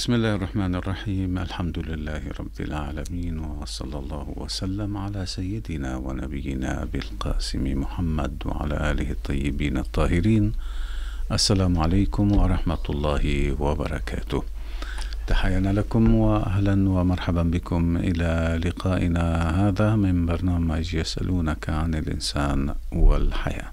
بسم الله الرحمن الرحيم الحمد لله رب العالمين وصلى الله وسلم على سيدنا ونبينا بالقاسم محمد وعلى آله الطيبين الطاهرين السلام عليكم ورحمة الله وبركاته تحيانا لكم وأهلا ومرحبا بكم إلى لقائنا هذا من برنامج يسألونك عن الإنسان والحياة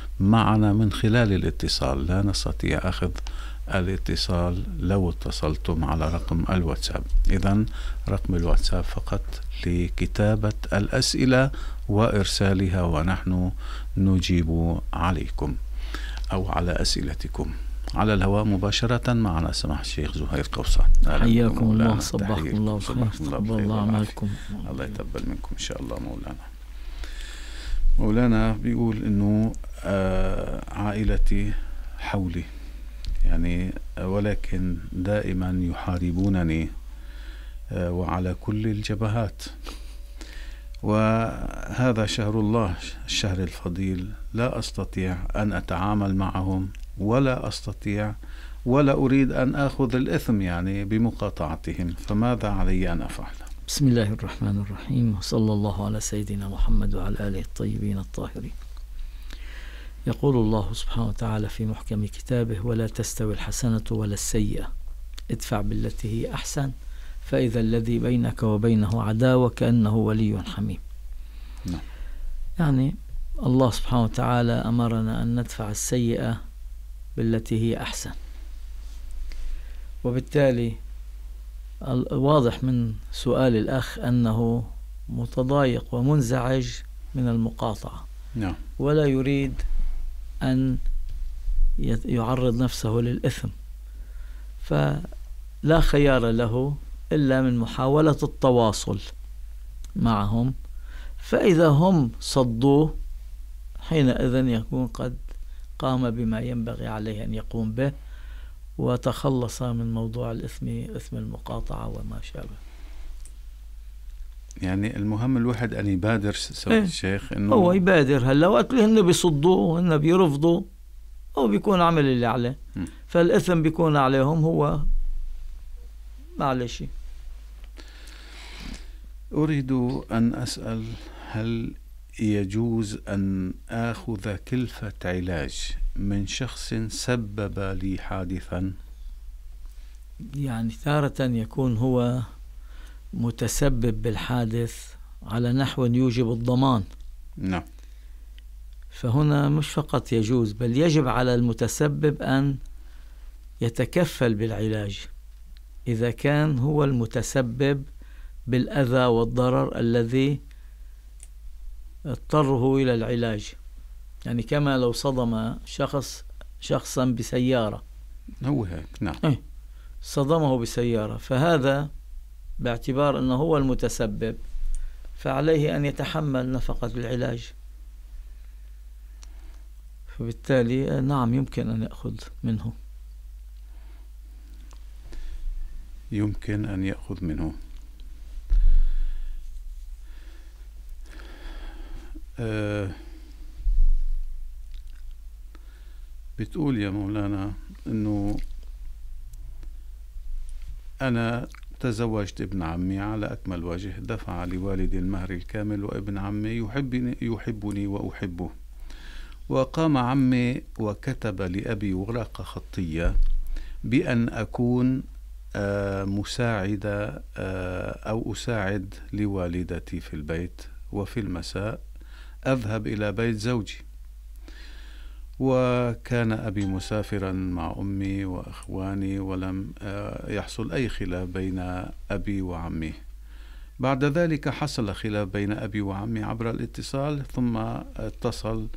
معنا من خلال الاتصال لا نستطيع أخذ الاتصال لو اتصلتم على رقم الواتساب إذا رقم الواتساب فقط لكتابة الأسئلة وإرسالها ونحن نجيب عليكم أو على أسئلتكم على الهواء مباشرة معنا سماحة الشيخ زهير قوصان حياكم الله صبحكم الله وصباحكم الله, الله, الله, الله, الله يتقبل منكم إن شاء الله مولانا مولانا بيقول انه آه، عائلتي حولي يعني آه، ولكن دائما يحاربونني آه، وعلى كل الجبهات وهذا شهر الله الشهر الفضيل لا استطيع ان اتعامل معهم ولا استطيع ولا اريد ان اخذ الاثم يعني بمقاطعتهم فماذا علي ان افعل؟ بسم الله الرحمن الرحيم وصلى الله على سيدنا محمد وعلى آله الطيبين الطاهرين يقول الله سبحانه وتعالى في محكم كتابه ولا تستوي الحسنة ولا السيئة ادفع بالتي هي أحسن فإذا الذي بينك وبينه عداوة كأنه ولي حميم نعم. يعني الله سبحانه وتعالى أمرنا أن ندفع السيئة بالتي هي أحسن وبالتالي واضح من سؤال الأخ أنه متضايق ومنزعج من المقاطعة نعم. ولا يريد أن يعرض نفسه للإثم فلا خيار له إلا من محاولة التواصل معهم فإذا هم صدوه حينئذ يكون قد قام بما ينبغي عليه أن يقوم به وتخلص من موضوع الإثم إثم المقاطعة وما شابه يعني المهم الواحد ان يبادر سوى إيه؟ الشيخ انه هو يبادر هلا وقت اللي هن بيصدوه هن بيرفضوا هو بيكون عمل اللي عليه فالاثم بيكون عليهم هو معلش اريد ان اسال هل يجوز أن آخذ كلفة علاج من شخص سبب لي حادثا يعني تارة يكون هو متسبب بالحادث على نحو يوجب الضمان نعم فهنا مش فقط يجوز بل يجب على المتسبب أن يتكفل بالعلاج إذا كان هو المتسبب بالأذى والضرر الذي اضطره إلى العلاج يعني كما لو صدم شخص شخصا بسيارة هو هيك نعم ايه صدمه بسيارة فهذا باعتبار أنه هو المتسبب فعليه أن يتحمل نفقة العلاج فبالتالي نعم يمكن أن يأخذ منه يمكن أن يأخذ منه آه، بتقول يا مولانا انه انا تزوجت ابن عمي على اكمل وجه دفع لوالدي المهر الكامل وابن عمي يحبني يحبني واحبه وقام عمي وكتب لابي ورقه خطيه بان اكون آه، مساعده آه، او اساعد لوالدتي في البيت وفي المساء أذهب إلى بيت زوجي وكان أبي مسافرا مع أمي وأخواني ولم آه، يحصل أي خلاف بين أبي وعمي بعد ذلك حصل خلاف بين أبي وعمي عبر الاتصال ثم اتصل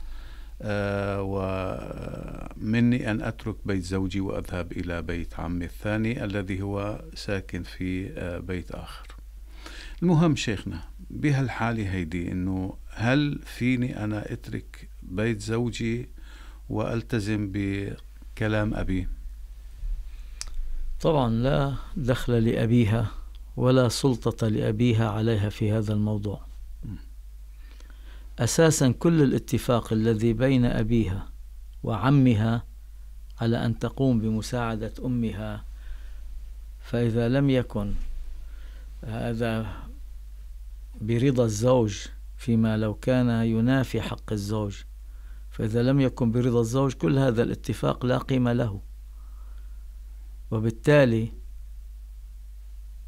آه، ومني أن أترك بيت زوجي وأذهب إلى بيت عمي الثاني الذي هو ساكن في آه، بيت آخر المهم شيخنا بهالحالة هيدي أنه هل فيني أنا أترك بيت زوجي وألتزم بكلام أبي طبعا لا دخل لأبيها ولا سلطة لأبيها عليها في هذا الموضوع أساسا كل الاتفاق الذي بين أبيها وعمها على أن تقوم بمساعدة أمها فإذا لم يكن هذا برضا الزوج فيما لو كان ينافي حق الزوج فإذا لم يكن برضا الزوج كل هذا الاتفاق لا قيمة له وبالتالي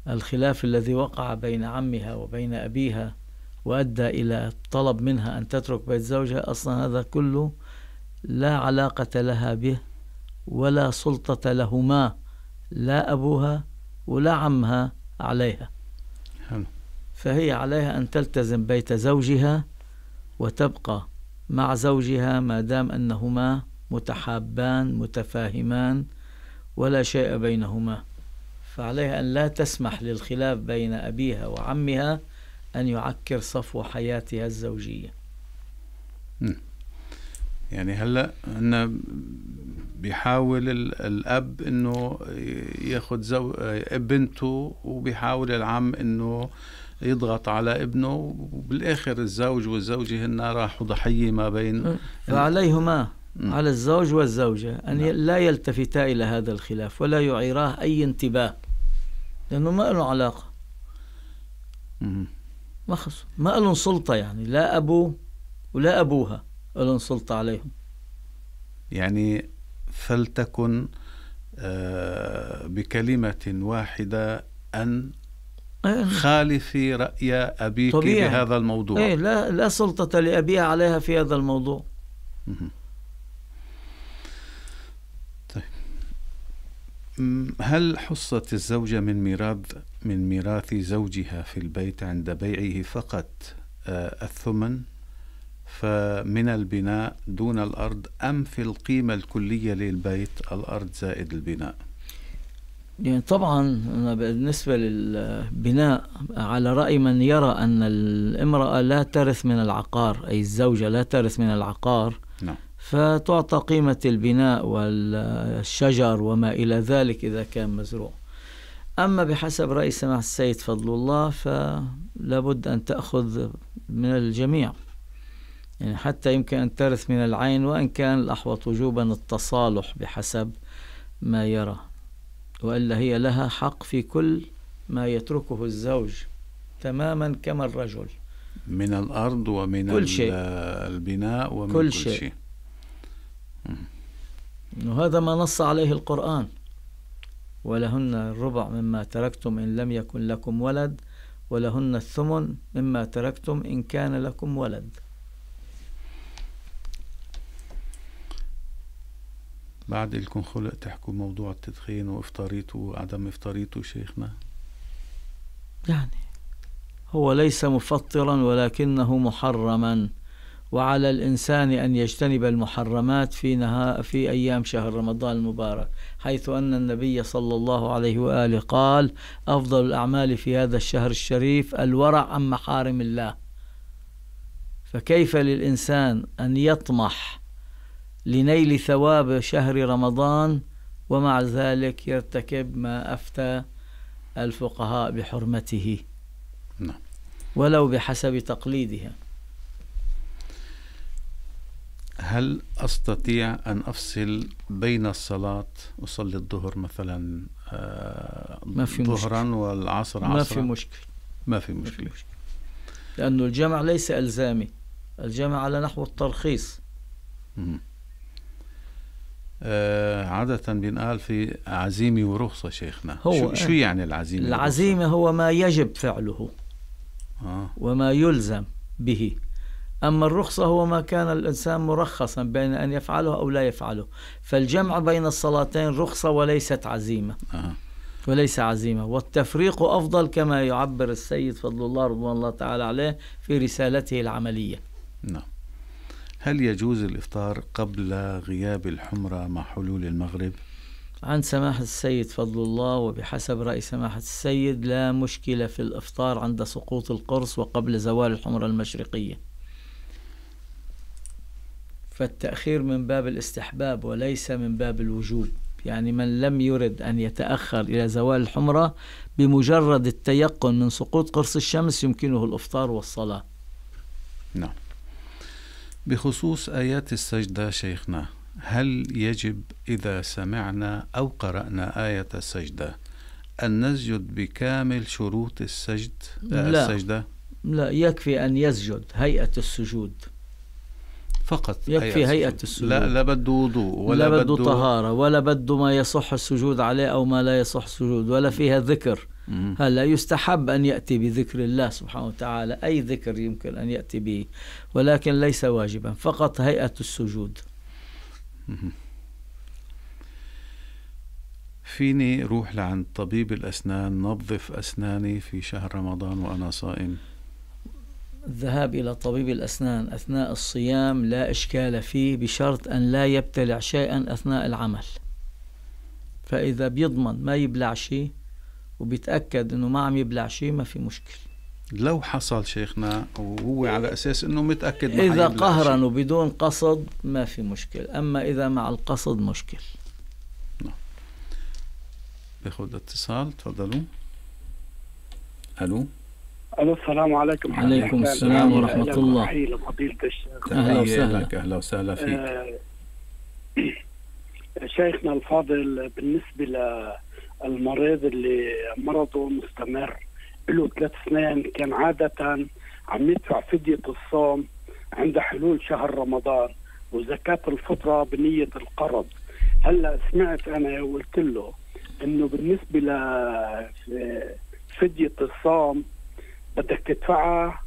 الخلاف الذي وقع بين عمها وبين أبيها وأدى إلى طلب منها أن تترك بيت زوجها أصلا هذا كله لا علاقة لها به ولا سلطة لهما لا أبوها ولا عمها عليها حلو. فهي عليها أن تلتزم بيت زوجها وتبقى مع زوجها ما دام أنهما متحابان متفاهمان ولا شيء بينهما فعليها أن لا تسمح للخلاف بين أبيها وعمها أن يعكر صفو حياتها الزوجية يعني هلا عندنا بيحاول الاب انه ياخذ زو... بنته وبيحاول العم انه يضغط على ابنه وبالاخر الزوج والزوجه هن راحوا ضحيه ما بين فعليهما على الزوج والزوجه ان نعم. لا يلتفتا الى هذا الخلاف ولا يعيراه اي انتباه لانه ما له علاقه ما خص ما لهم سلطه يعني لا ابوه ولا ابوها لهم سلطه عليهم يعني فلتكن آه، بكلمه واحده ان إيه. خالفي رأي أبيك طبيعي. بهذا الموضوع إيه لا, لا سلطة لأبي عليها في هذا الموضوع طيب هل حصة الزوجة من ميراث من ميراث زوجها في البيت عند بيعه فقط آه، الثمن فمن البناء دون الأرض أم في القيمة الكلية للبيت الأرض زائد البناء؟ يعني طبعا بالنسبة للبناء على رأي من يرى أن الامرأة لا ترث من العقار أي الزوجة لا ترث من العقار نعم. فتعطى قيمة البناء والشجر وما إلى ذلك إذا كان مزروع أما بحسب رأي سماحة السيد فضل الله فلابد أن تأخذ من الجميع يعني حتى يمكن أن ترث من العين وإن كان الأحوط وجوبا التصالح بحسب ما يرى وإلا هي لها حق في كل ما يتركه الزوج تماما كما الرجل من الأرض ومن كل شيء. البناء ومن كل, كل شيء, شيء. وهذا ما نص عليه القرآن ولهن الربع مما تركتم إن لم يكن لكم ولد ولهن الثمن مما تركتم إن كان لكم ولد بعد لكم خلق تحكوا موضوع التدخين وافطاريته وعدم افطاريته شيخنا يعني هو ليس مفطرا ولكنه محرما وعلى الإنسان أن يجتنب المحرمات في, نها في أيام شهر رمضان المبارك حيث أن النبي صلى الله عليه وآله قال أفضل الأعمال في هذا الشهر الشريف الورع عن محارم الله فكيف للإنسان أن يطمح لنيل ثواب شهر رمضان ومع ذلك يرتكب ما أفتى الفقهاء بحرمته نعم. ولو بحسب تقليدها هل أستطيع أن أفصل بين الصلاة أصلي الظهر مثلا آه، ما في ظهرا والعصر عصرا ما في مشكل ما في مشكلة, ما في مشكلة. لأنه الجمع ليس ألزامي الجمع على نحو الترخيص مم. آه عادة بينقال في عزيمة ورخصة شيخنا هو شو, شو إيه. يعني العزيمة العزيمة هو ما يجب فعله آه. وما يلزم به أما الرخصة هو ما كان الإنسان مرخصا بين أن يفعله أو لا يفعله فالجمع بين الصلاتين رخصة وليست عزيمة آه. وليس عزيمة والتفريق أفضل كما يعبر السيد فضل الله رضوان الله تعالى عليه في رسالته العملية نعم هل يجوز الإفطار قبل غياب الحمرة مع حلول المغرب؟ عن سماحة السيد فضل الله وبحسب رأي سماحة السيد لا مشكلة في الإفطار عند سقوط القرص وقبل زوال الحمرة المشرقية فالتأخير من باب الاستحباب وليس من باب الوجوب يعني من لم يرد أن يتأخر إلى زوال الحمرة بمجرد التيقن من سقوط قرص الشمس يمكنه الإفطار والصلاة نعم بخصوص آيات السجدة شيخنا هل يجب إذا سمعنا أو قرأنا آية السجدة أن نسجد بكامل شروط السجد آه، لا السجدة؟ لا يكفي أن يسجد هيئة السجود فقط يكفي هيئة, هيئة السجود لا لا بده وضوء ولا بده طهارة ولا بده ما يصح السجود عليه أو ما لا يصح السجود ولا فيها ذكر هلا يستحب أن يأتي بذكر الله سبحانه وتعالى أي ذكر يمكن أن يأتي به ولكن ليس واجبا فقط هيئة السجود فيني روح لعند طبيب الأسنان نظف أسناني في شهر رمضان وأنا صائم الذهاب إلى طبيب الأسنان أثناء الصيام لا إشكال فيه بشرط أن لا يبتلع شيئا أثناء العمل فإذا بيضمن ما يبلع شيء وبيتاكد انه ما عم يبلع شيء ما في مشكله لو حصل شيخنا وهو على اساس انه متاكد ما اذا قهرا وبدون قصد ما في مشكل اما اذا مع القصد مشكل نعم باخذ اتصال تفضلوا الو الو السلام عليكم عليكم السلام ورحمه الله اهلا وسهلا اهلا وسهلا فيك آه، شيخنا الفاضل بالنسبه ل المريض اللي مرضه مستمر له ثلاث سنين كان عادة عم يدفع فدية الصوم عند حلول شهر رمضان وزكاة الفطرة بنية القرض هلا سمعت أنا وقلت له إنه بالنسبة لفدية الصوم بدك تدفعها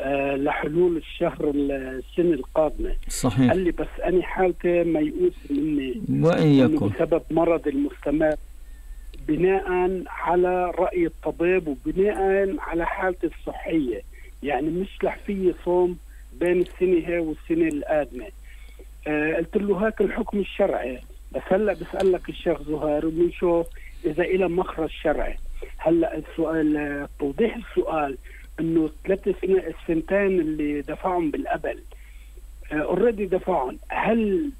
آه، لحلول الشهر السنة القادمة صحيح قال لي بس أنا حالتي ميؤوس مني وإن يكن بسبب مرض المستمر بناء على رأي الطبيب وبناء على حالتي الصحية يعني مش لح في صوم بين السنة هي والسنة القادمة آه قلت له هاك الحكم الشرعي بس هلا بسألك الشيخ زهير وبنشوف إذا إلى مخرج شرعي هلا السؤال آه، توضيح السؤال انه ثلاث سنين السنتين اللي دفعهم بالقبل اوريدي آه، دفعهم هل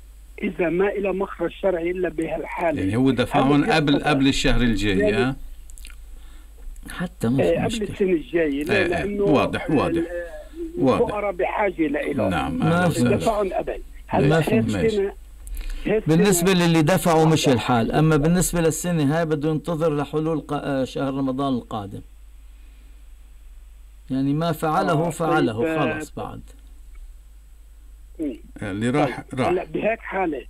اذا ما إلى مخرج شرعي الا بهالحاله يعني هو دفعهم قبل قبل الشهر الجاي يعني ها آه؟ حتى مش إيه، قبل قبل السنه الجايه لا لانه إيه، إيه. واضح واضح واضح الفقراء بحاجه لإله نعم دفعهم قبل هلا السنه بالنسبة للي دفعوا مش الحال أما بالنسبة للسنة هاي بده ينتظر لحلول آه، شهر رمضان القادم يعني ما فعله آه، فعله طيب، خلص بعد إيه. يعني اللي راح طيب، راح هلا بهيك حاله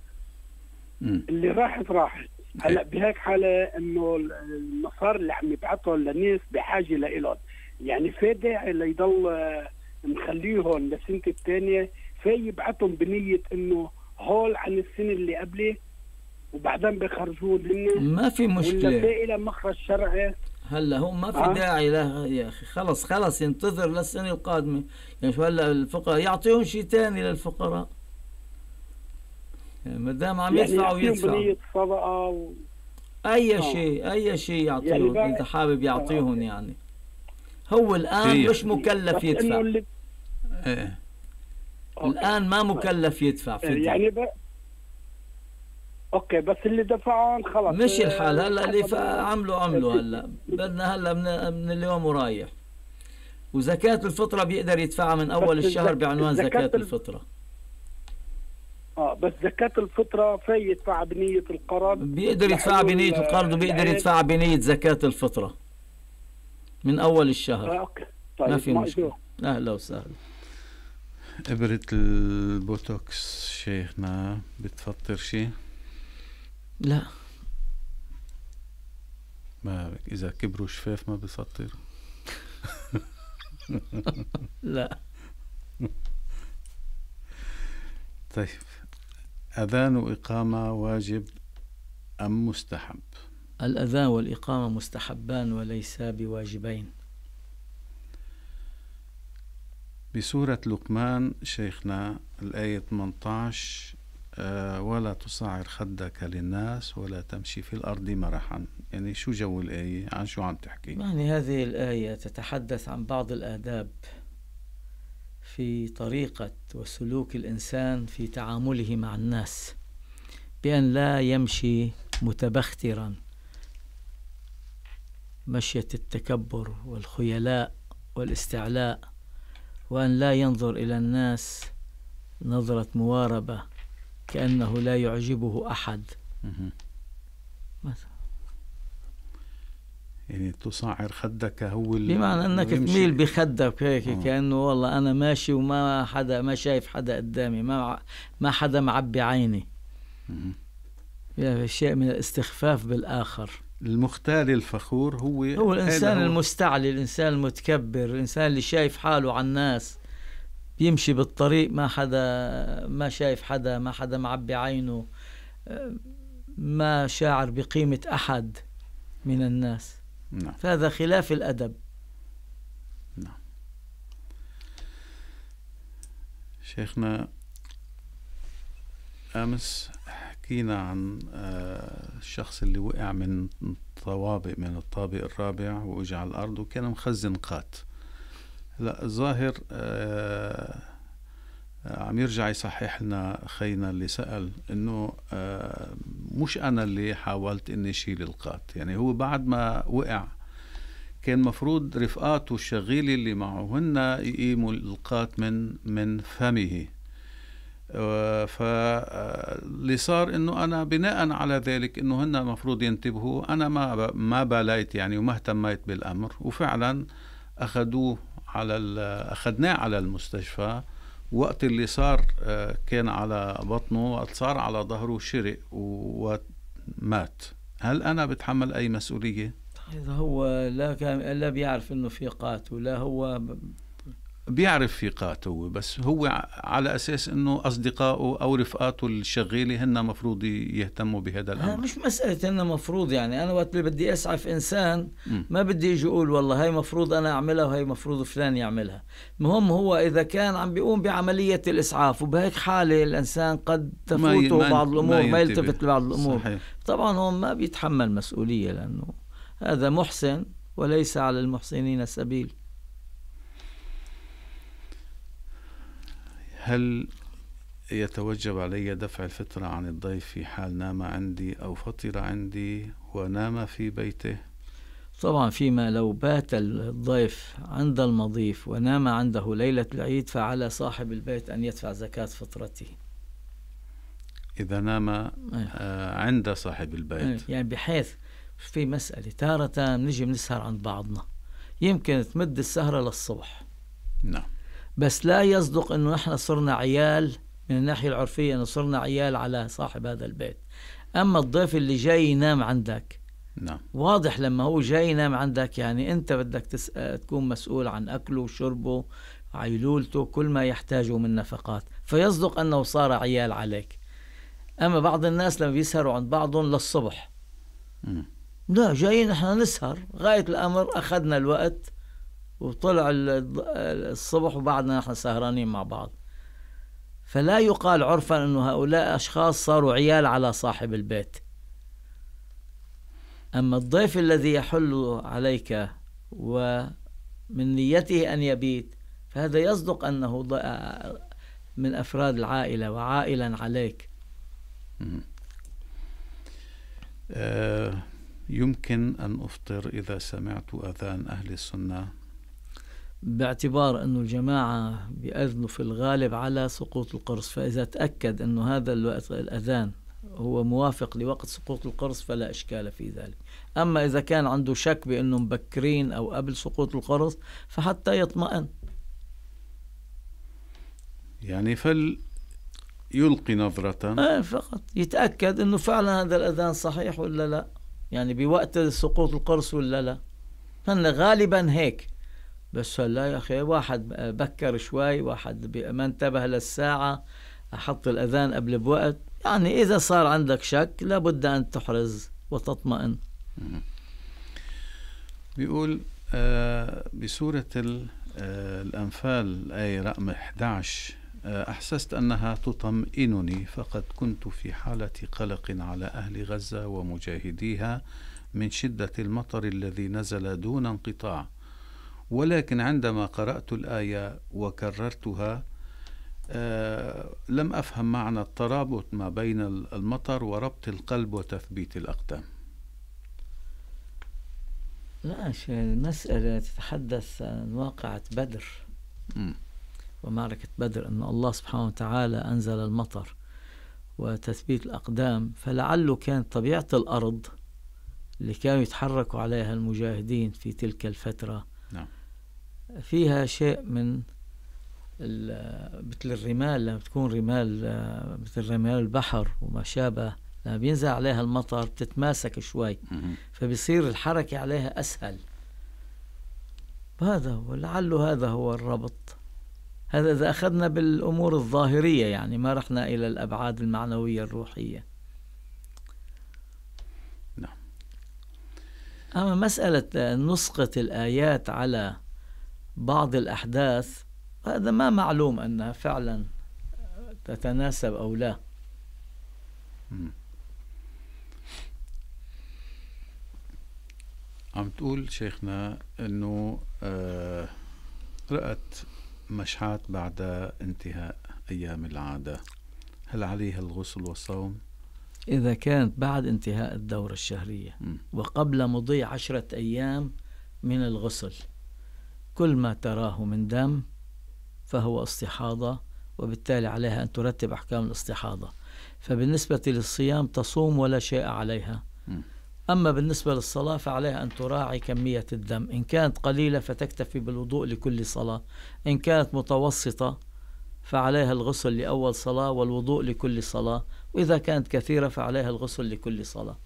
اللي راحت راحت هلا إيه. بهيك حاله انه المصاري اللي عم يبعثهم للناس بحاجه لإلهم يعني في داعي ليضل آه، مخليهم للسنه الثانيه في يبعثهم بنيه انه هول عن السنه اللي قبله وبعدين بخرجوه ما في مشكله ولا في لها مخرج شرعي هلا هو ما في آه. داعي له يا اخي خلص خلص ينتظر للسنه القادمه يعني شو هلا الفقراء يعطيهم شيء ثاني للفقراء يعني ما دام عم يدفعوا يعني يدفعوا صدقه و... اي آه. شيء اي شيء يعني يعطيهم يعني اذا حابب يعطيهم يعني هو الان فيه. مش مكلف يدفع اللي... آه. الان ما طيب. مكلف يدفع في يعني بقى اوكي بس اللي دفعون خلاص مشي آه، الحال هلا اللي عملوا عملوا هلا بدنا هلا من, من اليوم ورايح وزكاة الفطرة بيقدر يدفعها من أول الشهر بعنوان زكاة الفطرة اه بس زكاة الفطرة في يدفعها بنية القرض بيقدر يدفعها بنية القرض وبيقدر يدفعها بنية زكاة الفطرة من أول الشهر آه اوكي طيب ما في مشكلة أهلا وسهلا إبرة البوتوكس شيخنا بتفطر شيء؟ لا ما اذا كبروا شفاف ما بيسطر لا طيب أذان وإقامة واجب أم مستحب؟ الأذان والإقامة مستحبان وليسا بواجبين بسورة لقمان شيخنا الآية 18 آه، ولا تصعر خدك للناس ولا تمشي في الأرض مرحا يعني شو جو الآية عن شو عم تحكي يعني هذه الآية تتحدث عن بعض الآداب في طريقة وسلوك الإنسان في تعامله مع الناس بأن لا يمشي متبخترا مشية التكبر والخيلاء والاستعلاء وأن لا ينظر إلى الناس نظرة مواربة كأنه لا يعجبه أحد مثلا يعني تصعر خدك هو بمعنى انك تميل بخدك هيك آه. كانه والله انا ماشي وما حدا ما شايف حدا قدامي ما ما حدا معبي عيني يعني شيء من الاستخفاف بالاخر المختال الفخور هو هو الانسان هو المستعلي الانسان المتكبر الانسان اللي شايف حاله على الناس بيمشي بالطريق ما حدا ما شايف حدا ما حدا معبي عينه ما شاعر بقيمة أحد من الناس نعم. فهذا خلاف الأدب نعم شيخنا أمس حكينا عن آه، الشخص اللي وقع من طوابق من الطابق الرابع وإجى على الأرض وكان مخزن قات لا الظاهر آه عم يرجع يصحح لنا خينا اللي سأل انه آه مش انا اللي حاولت اني اشيل القات يعني هو بعد ما وقع كان مفروض رفقاته الشغيلة اللي معهن يقيموا القات من من فمه آه، فاللي آه، صار انه انا بناء على ذلك انه هن المفروض ينتبهوا انا ما ما باليت يعني وما اهتميت بالامر وفعلا اخذوه على اخذناه على المستشفى وقت اللي صار آه، كان على بطنه وقت صار على ظهره شرق ومات هل انا بتحمل اي مسؤوليه طيب، هو لا كان لا بيعرف انه في قاتل ولا هو بيعرف ثقات بس هو على اساس انه اصدقائه او رفقاته الشغيله هن مفروض يهتموا بهذا الامر مش مساله انه مفروض يعني انا وقت اللي بدي اسعف انسان ما بدي اجي اقول والله هاي مفروض انا اعملها وهي مفروض فلان يعملها المهم هو اذا كان عم بيقوم بعمليه الاسعاف وبهيك حاله الانسان قد تفوته ما بعض الامور ما, ما يلتفت لبعض الامور صحيح. طبعا هو ما بيتحمل مسؤوليه لانه هذا محسن وليس على المحسنين سبيل هل يتوجب علي دفع الفطرة عن الضيف في حال نام عندي أو فطر عندي ونام في بيته طبعا فيما لو بات الضيف عند المضيف ونام عنده ليلة العيد فعلى صاحب البيت أن يدفع زكاة فطرته إذا نام آه عند صاحب البيت يعني بحيث في مسألة تارة نجي بنسهر عند بعضنا يمكن تمد السهرة للصبح نعم بس لا يصدق أنه نحن صرنا عيال من الناحية العرفية أنه صرنا عيال على صاحب هذا البيت أما الضيف اللي جاي ينام عندك نعم. واضح لما هو جاي ينام عندك يعني أنت بدك تس... تكون مسؤول عن أكله وشربه عيلولته كل ما يحتاجه من نفقات فيصدق أنه صار عيال عليك أما بعض الناس لما بيسهروا عند بعضهم للصبح م. لا جايين احنا نسهر غاية الأمر أخذنا الوقت وطلع الصبح وبعدنا نحن سهرانين مع بعض فلا يقال عرفا أنه هؤلاء أشخاص صاروا عيال على صاحب البيت أما الضيف الذي يحل عليك ومن نيته أن يبيت فهذا يصدق أنه من أفراد العائلة وعائلا عليك آه، يمكن أن أفطر إذا سمعت أذان أهل السنة باعتبار أن الجماعة بيأذنوا في الغالب على سقوط القرص فإذا تأكد أن هذا الوقت الأذان هو موافق لوقت سقوط القرص فلا إشكال في ذلك أما إذا كان عنده شك بأنه مبكرين أو قبل سقوط القرص فحتى يطمئن يعني فل يلقي نظرة آه فقط يتأكد أنه فعلا هذا الأذان صحيح ولا لا يعني بوقت سقوط القرص ولا لا هن غالبا هيك بس لا يا أخي واحد بكر شوي واحد ما انتبه للساعة أحط الأذان قبل بوقت يعني إذا صار عندك شك لابد أن تحرز وتطمئن بيقول آه بسورة آه الأنفال أي رقم 11 آه أحسست أنها تطمئنني فقد كنت في حالة قلق على أهل غزة ومجاهديها من شدة المطر الذي نزل دون انقطاع ولكن عندما قرأت الآية وكررتها آه لم أفهم معنى الترابط ما بين المطر وربط القلب وتثبيت الأقدام لا المسألة تتحدث عن واقعة بدر م. ومعركة بدر أن الله سبحانه وتعالى أنزل المطر وتثبيت الأقدام فلعله كانت طبيعة الأرض اللي كانوا يتحركوا عليها المجاهدين في تلك الفترة فيها شيء من مثل الرمال لما بتكون رمال مثل رمال البحر وما شابه لما بينزل عليها المطر بتتماسك شوي فبيصير الحركة عليها أسهل هذا هو لعله هذا هو الربط هذا إذا أخذنا بالأمور الظاهرية يعني ما رحنا إلى الأبعاد المعنوية الروحية نعم أما مسألة نسقة الآيات على بعض الأحداث هذا ما معلوم أنها فعلا تتناسب أو لا عم تقول شيخنا أنه آه رأت مشحات بعد انتهاء أيام العادة هل عليها الغسل والصوم؟ إذا كانت بعد انتهاء الدورة الشهرية وقبل مضي عشرة أيام من الغسل كل ما تراه من دم فهو استحاضة وبالتالي عليها أن ترتب أحكام الاستحاضة فبالنسبة للصيام تصوم ولا شيء عليها أما بالنسبة للصلاة فعليها أن تراعي كمية الدم إن كانت قليلة فتكتفي بالوضوء لكل صلاة إن كانت متوسطة فعليها الغسل لأول صلاة والوضوء لكل صلاة وإذا كانت كثيرة فعليها الغسل لكل صلاة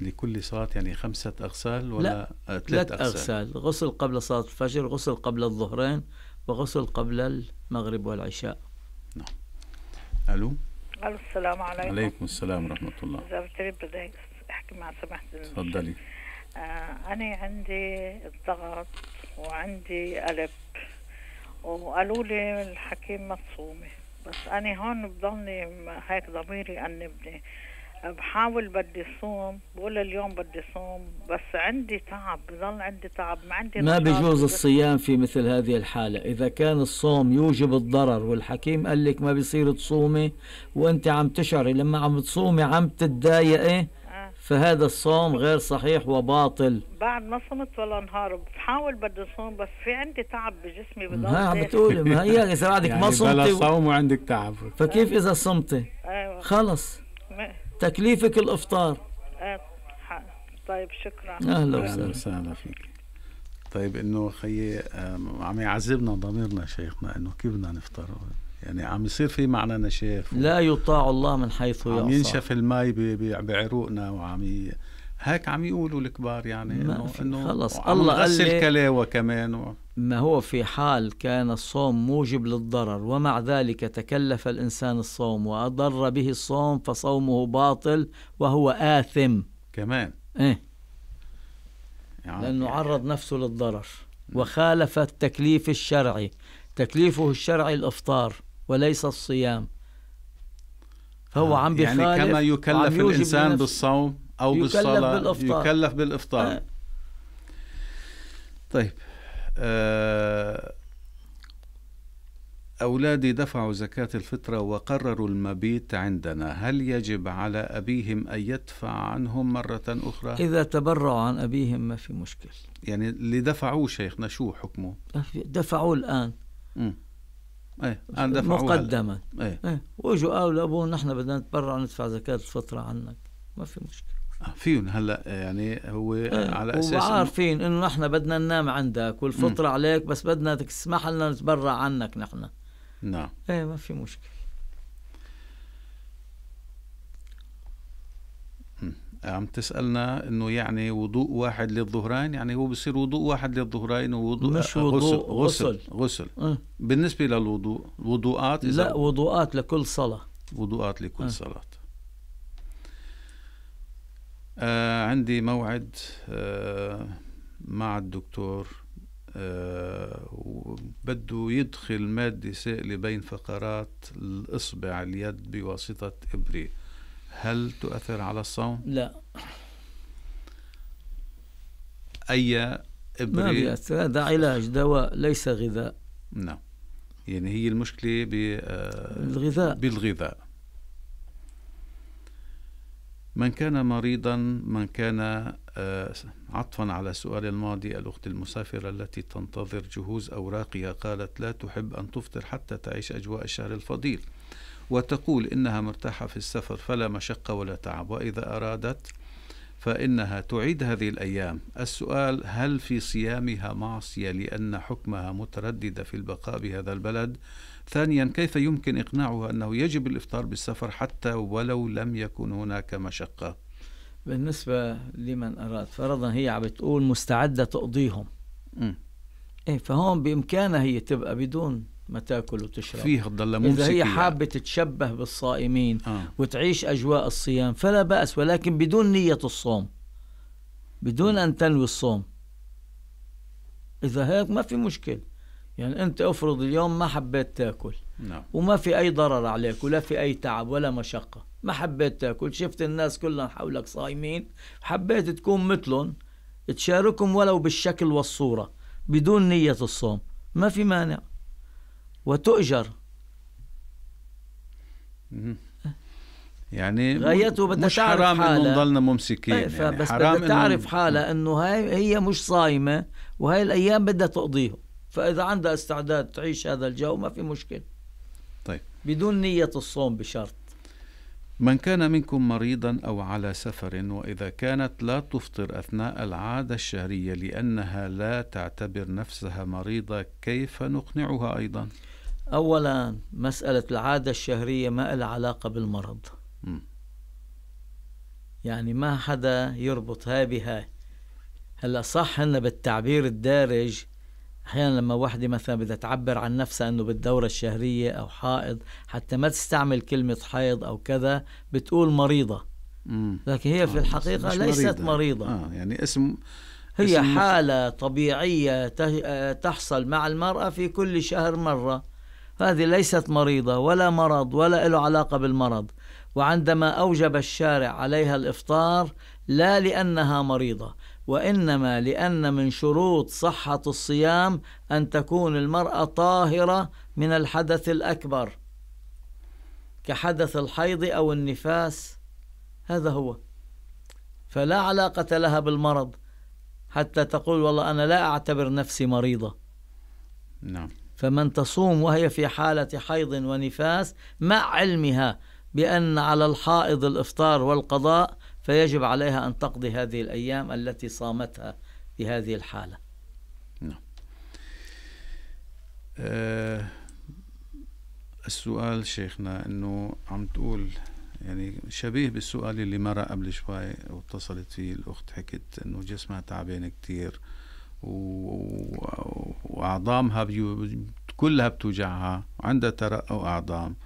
لكل صلاة يعني خمسة أغسال ولا ثلاث أغسال. أغسال غسل قبل صلاة الفجر غسل قبل الظهرين وغسل قبل المغرب والعشاء نعم ألو ألو السلام عليكم عليكم السلام ورحمة الله إذا بدي أحكي مع سماحة تفضلي آه أنا عندي الضغط وعندي قلب وقالوا لي الحكيم مصومة بس أنا هون بضلني هيك ضميري أنبني بحاول بدي صوم بقول اليوم بدي صوم بس عندي تعب بضل عندي تعب ما عندي ما بيجوز الصيام في مثل هذه الحالة إذا كان الصوم يوجب الضرر والحكيم قال لك ما بيصير تصومي وأنت عم تشعري لما عم تصومي عم تتضايقي آه. فهذا الصوم غير صحيح وباطل بعد ما صمت ولا نهار بحاول بدي صوم بس في عندي تعب بجسمي بضل ها عم بتقولي ما هي اذا بعدك يعني ما صمتي بلا صوم وعندك تعب فكيف اذا صمتي؟ ايوه خلص تكليفك الإفطار إيه، طيب شكرا أهلا وسهلا وسهلا فيك طيب إنه خيي عم يعذبنا ضميرنا شيخنا إنه كيف بدنا نفطر يعني عم يصير في معنا نشاف لا يطاع الله من حيث يعصى عم ينشف المي بعروقنا وعم ي... هيك عم يقولوا الكبار يعني انه انه خلص الله قال لي الكلاوى كمان و... ما هو في حال كان الصوم موجب للضرر ومع ذلك تكلف الانسان الصوم واضر به الصوم فصومه باطل وهو آثم كمان ايه يعني لانه يعني عرض نفسه للضرر وخالف التكليف الشرعي تكليفه الشرعي الافطار وليس الصيام فهو آه، عم بيخالف يعني كما يكلف الانسان بالصوم او يكلف بالصلاه بالإفطار. يكلف بالافطار آه. طيب آه أولادي دفعوا زكاة الفطرة وقرروا المبيت عندنا هل يجب على أبيهم أن يدفع عنهم مرة أخرى؟ إذا تبرعوا عن أبيهم ما في مشكل يعني اللي دفعوه شيخنا شو حكمه؟ دفعوه الآن امم ايه الآن دفعوه مقدما ايه, ايه. وجوا قالوا آه، لأبوه نحن بدنا نتبرع ندفع زكاة الفطرة عنك ما في مشكلة فيهم هلا يعني هو إيه. على اساس عارفين انه نحن بدنا ننام عندك م. عليك بس بدنا تسمح لنا نتبرع عنك نحن نعم ايه ما في مشكله عم تسالنا انه يعني وضوء واحد للظهرين يعني هو بصير وضوء واحد للظهرين ووضوء مش وضوء غسل غسل, غسل. أه. بالنسبه للوضوء وضوءات لا وضوءات لكل صلاه وضوءات لكل أه. صلاه آه عندي موعد آه مع الدكتور آه وبده يدخل مادة سائلة بين فقرات الإصبع اليد بواسطة إبرة هل تؤثر على الصوم؟ لا أي إبرة؟ ما بيأثر هذا علاج دواء ليس غذاء نعم يعني هي المشكلة آه، بالغذاء بالغذاء من كان مريضا من كان آه، عطفا على سؤال الماضي الأخت المسافرة التي تنتظر جهوز أوراقها قالت لا تحب أن تفطر حتى تعيش أجواء الشهر الفضيل وتقول إنها مرتاحة في السفر فلا مشقة ولا تعب وإذا أرادت فإنها تعيد هذه الأيام السؤال هل في صيامها معصية لأن حكمها مترددة في البقاء بهذا البلد ثانيا كيف يمكن إقناعها أنه يجب الإفطار بالسفر حتى ولو لم يكن هناك مشقة بالنسبة لمن أراد فرضا هي عم بتقول مستعدة تقضيهم م. إيه فهون بإمكانها هي تبقى بدون ما تاكل وتشرب فيه تضل ممسكة اذا هي حابه تتشبه بالصائمين آه. وتعيش اجواء الصيام فلا باس ولكن بدون نيه الصوم بدون ان تنوي الصوم اذا هيك ما في مشكل يعني انت افرض اليوم ما حبيت تاكل نعم. وما في اي ضرر عليك ولا في اي تعب ولا مشقه ما حبيت تاكل شفت الناس كلهم حولك صايمين حبيت تكون مثلهم تشاركهم ولو بالشكل والصوره بدون نيه الصوم ما في مانع وتؤجر يعني غايته بدها مش تعرف حرام حالة. انه نضلنا ممسكين إيه، يعني فبس حرام بدها تعرف إنه... حالها انه هاي هي مش صايمه وهاي الايام بدها تقضيهم فاذا عندها استعداد تعيش هذا الجو ما في مشكله طيب بدون نيه الصوم بشرط من كان منكم مريضا او على سفر واذا كانت لا تفطر اثناء العاده الشهريه لانها لا تعتبر نفسها مريضه كيف نقنعها ايضا اولا مساله العاده الشهريه ما لها علاقه بالمرض م. يعني ما حدا يربط هاي بهاي هلا صح ان بالتعبير الدارج احيانا لما واحده مثلا بدها تعبر عن نفسها انه بالدوره الشهريه او حائض حتى ما تستعمل كلمه حيض او كذا بتقول مريضه مم. لكن هي في آه، الحقيقه ليست مريضه, مريضة. آه يعني اسم هي اسم حاله طبيعيه تحصل مع المراه في كل شهر مره هذه ليست مريضه ولا مرض ولا له علاقه بالمرض وعندما اوجب الشارع عليها الافطار لا لانها مريضه وإنما لأن من شروط صحة الصيام أن تكون المرأة طاهرة من الحدث الأكبر كحدث الحيض أو النفاس هذا هو فلا علاقة لها بالمرض حتى تقول والله أنا لا أعتبر نفسي مريضة نعم فمن تصوم وهي في حالة حيض ونفاس مع علمها بأن على الحائض الإفطار والقضاء فيجب عليها أن تقضي هذه الأيام التي صامتها في هذه الحالة نعم أه السؤال شيخنا أنه عم تقول يعني شبيه بالسؤال اللي مرة قبل شوي واتصلت فيه الأخت حكت أنه جسمها تعبان كتير وأعظامها بيو كلها بتوجعها وعندها ترقى وأعظام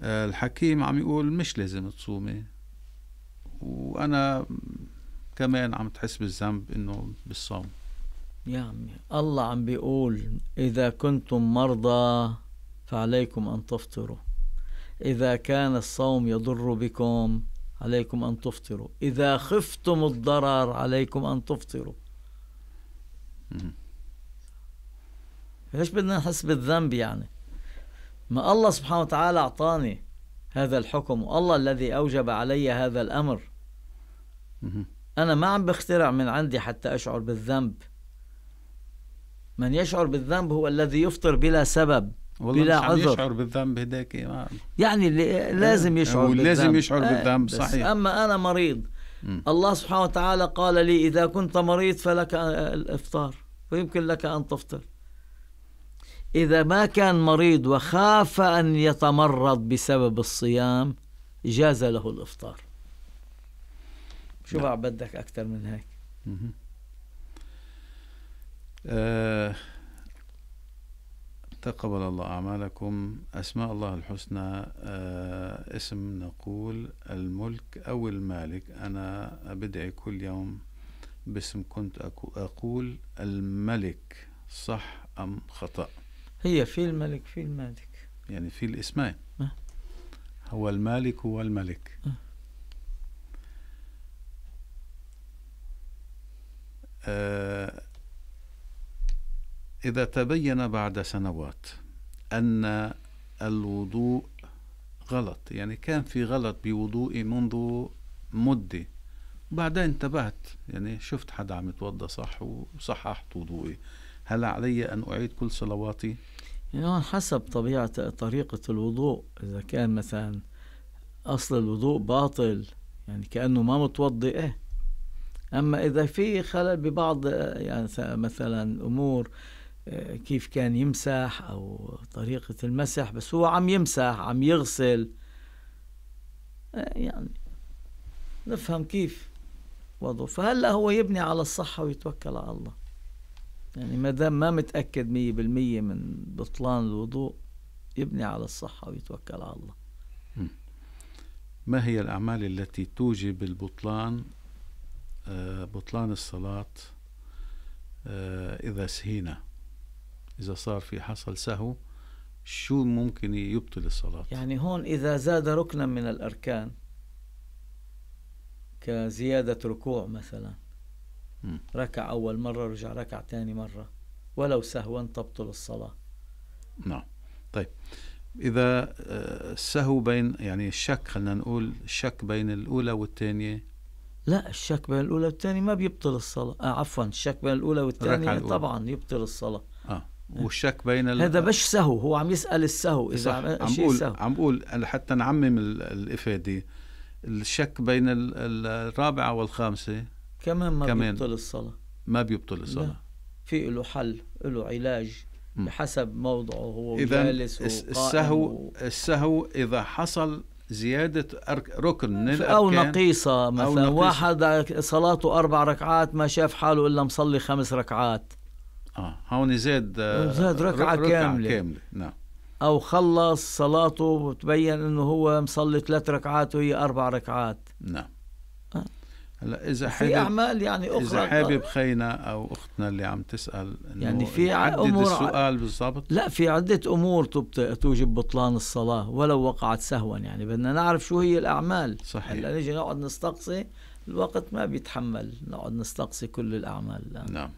آه، الحكيم عم يقول مش لازم تصومي وانا كمان عم تحس بالذنب انه بالصوم يا عمي الله عم بيقول اذا كنتم مرضى فعليكم ان تفطروا اذا كان الصوم يضر بكم عليكم ان تفطروا اذا خفتم الضرر عليكم ان تفطروا ليش بدنا نحس بالذنب يعني ما الله سبحانه وتعالى اعطاني هذا الحكم والله الذي اوجب علي هذا الامر أنا ما عم بخترع من عندي حتى أشعر بالذنب من يشعر بالذنب هو الذي يفطر بلا سبب والله بلا مش عذر يشعر بالذنب هداك يعني إيه، لازم يشعر بالذنب لازم يشعر إيه، بالذنب صحيح أما أنا مريض م. الله سبحانه وتعالى قال لي إذا كنت مريض فلك الإفطار ويمكن لك أن تفطر إذا ما كان مريض وخاف أن يتمرض بسبب الصيام جاز له الإفطار شو نعم. بقى بدك اكثر من هيك آه، تقبل الله أعمالكم أسماء الله الحسنى أه اسم نقول الملك أو المالك أنا بدعي كل يوم باسم كنت أقول الملك صح أم خطأ هي في الملك في المالك يعني في الاسمين آه. هو المالك هو الملك أه. آه، إذا تبين بعد سنوات أن الوضوء غلط يعني كان في غلط بوضوئي منذ مدة بعدين انتبهت يعني شفت حدا عم يتوضا صح وصححت وضوئي هل علي أن أعيد كل صلواتي؟ يعني حسب طبيعة طريقة الوضوء إذا كان مثلا أصل الوضوء باطل يعني كأنه ما متوضئ إيه أما إذا في خلل ببعض آه، يعني مثلا أمور آه، كيف كان يمسح أو طريقة المسح بس هو عم يمسح عم يغسل آه، يعني نفهم كيف وضعه فهلا هو يبني على الصحة ويتوكل على الله يعني ما دام ما متأكد 100% من بطلان الوضوء يبني على الصحة ويتوكل على الله ما هي الأعمال التي توجب البطلان آه، بطلان الصلاة آه، إذا سهينا إذا صار في حصل سهو شو ممكن يبطل الصلاة يعني هون إذا زاد ركنا من الأركان كزيادة ركوع مثلا ركع أول مرة رجع ركع تاني مرة ولو سهوا تبطل الصلاة نعم طيب إذا السهو آه، بين يعني الشك خلينا نقول الشك بين الأولى والثانية لا الشك بين الأولى والثانية ما بيبطل الصلاة آه عفوا الشك بين الأولى والثانية طبعا يبطل الصلاة آه. آه. والشك بين ال... هذا مش سهو هو عم يسأل السهو إذا عم, عم بقول عم بقول حتى نعمم الإفادة الشك بين الرابعة والخامسة كمان ما كمان بيبطل الصلاة ما بيبطل الصلاة لا. في له حل له علاج بحسب موضعه هو جالس السهو و... السهو إذا حصل زيادة ركن من الأركان أو نقيصة مثلا أو نقيصة. واحد صلاته أربع ركعات ما شاف حاله إلا مصلي خمس ركعات آه هون زاد آه، زاد ركعة, ركعة كاملة, كاملة. نعم أو خلص صلاته وتبين إنه هو مصلي ثلاث ركعات وهي أربع ركعات نعم هلا اذا حابب في اعمال يعني اخرى اذا حابب خينا او اختنا اللي عم تسال انه يعني في امور السؤال بالضبط لا في عده امور توجب بطلان الصلاه ولو وقعت سهوا يعني بدنا نعرف شو هي الاعمال صحيح هلا نيجي نقعد نستقصي الوقت ما بيتحمل نقعد نستقصي كل الاعمال الان نعم